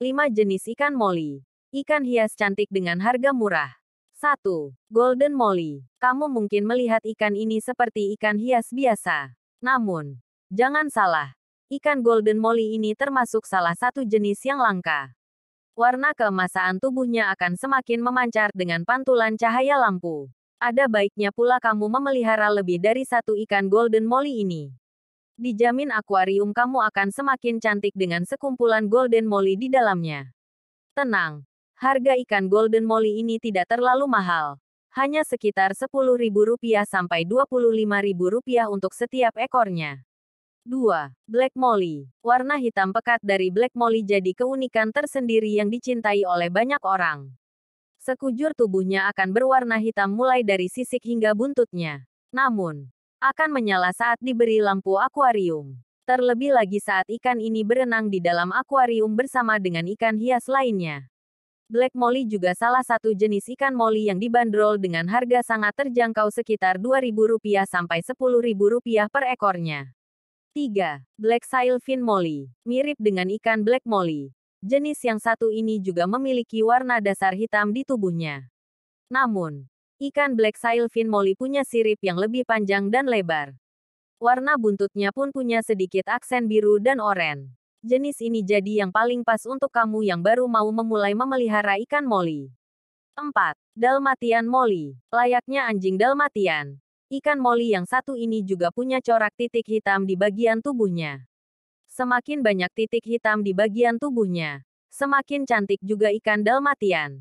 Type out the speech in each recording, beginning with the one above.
5 jenis ikan molly. Ikan hias cantik dengan harga murah. 1. Golden Molly. Kamu mungkin melihat ikan ini seperti ikan hias biasa. Namun, jangan salah. Ikan Golden Molly ini termasuk salah satu jenis yang langka. Warna keemasan tubuhnya akan semakin memancar dengan pantulan cahaya lampu. Ada baiknya pula kamu memelihara lebih dari satu ikan Golden Molly ini dijamin akuarium kamu akan semakin cantik dengan sekumpulan golden molly di dalamnya. Tenang, harga ikan golden molly ini tidak terlalu mahal. Hanya sekitar Rp10.000 sampai Rp25.000 untuk setiap ekornya. 2. Black Molly. Warna hitam pekat dari Black Molly jadi keunikan tersendiri yang dicintai oleh banyak orang. Sekujur tubuhnya akan berwarna hitam mulai dari sisik hingga buntutnya. Namun, akan menyala saat diberi lampu akuarium. Terlebih lagi saat ikan ini berenang di dalam akuarium bersama dengan ikan hias lainnya. Black Molly juga salah satu jenis ikan molly yang dibanderol dengan harga sangat terjangkau sekitar Rp2.000 sampai Rp10.000 per ekornya. 3. Black Sail Molly Mirip dengan ikan Black Molly. Jenis yang satu ini juga memiliki warna dasar hitam di tubuhnya. Namun, Ikan black Sailfin molly punya sirip yang lebih panjang dan lebar. Warna buntutnya pun punya sedikit aksen biru dan oranye. Jenis ini jadi yang paling pas untuk kamu yang baru mau memulai memelihara ikan molly. 4. Dalmatian molly. Layaknya anjing dalmatian. Ikan molly yang satu ini juga punya corak titik hitam di bagian tubuhnya. Semakin banyak titik hitam di bagian tubuhnya, semakin cantik juga ikan dalmatian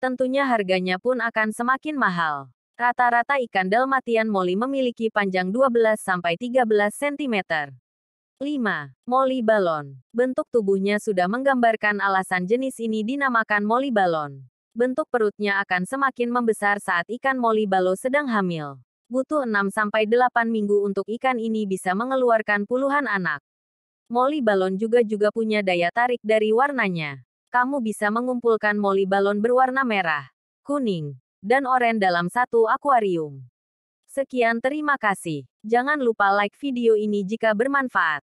tentunya harganya pun akan semakin mahal. Rata-rata ikan Dalmatian Molly memiliki panjang 12-13 cm. 5. Molly Balon Bentuk tubuhnya sudah menggambarkan alasan jenis ini dinamakan Molly Balon. Bentuk perutnya akan semakin membesar saat ikan Molly Balo sedang hamil. Butuh 6-8 minggu untuk ikan ini bisa mengeluarkan puluhan anak. Molly Balon juga juga punya daya tarik dari warnanya kamu bisa mengumpulkan moli balon berwarna merah, kuning, dan oranye dalam satu akuarium. Sekian terima kasih. Jangan lupa like video ini jika bermanfaat.